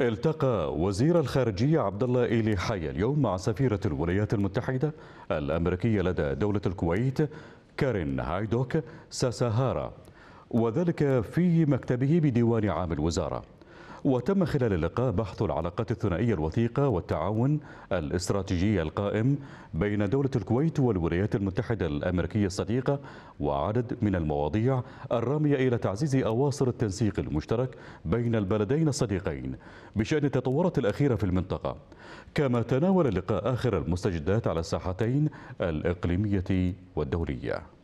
التقى وزير الخارجية عبد الله إيلي حي اليوم مع سفيرة الولايات المتحدة الأمريكية لدى دولة الكويت كارين هايدوك ساساهارا وذلك في مكتبه بديوان عام الوزارة وتم خلال اللقاء بحث العلاقات الثنائية الوثيقة والتعاون الاستراتيجي القائم بين دولة الكويت والولايات المتحدة الأمريكية الصديقة وعدد من المواضيع الرامية إلى تعزيز أواصر التنسيق المشترك بين البلدين الصديقين بشأن التطورات الأخيرة في المنطقة كما تناول اللقاء آخر المستجدات على الساحتين الإقليمية والدولية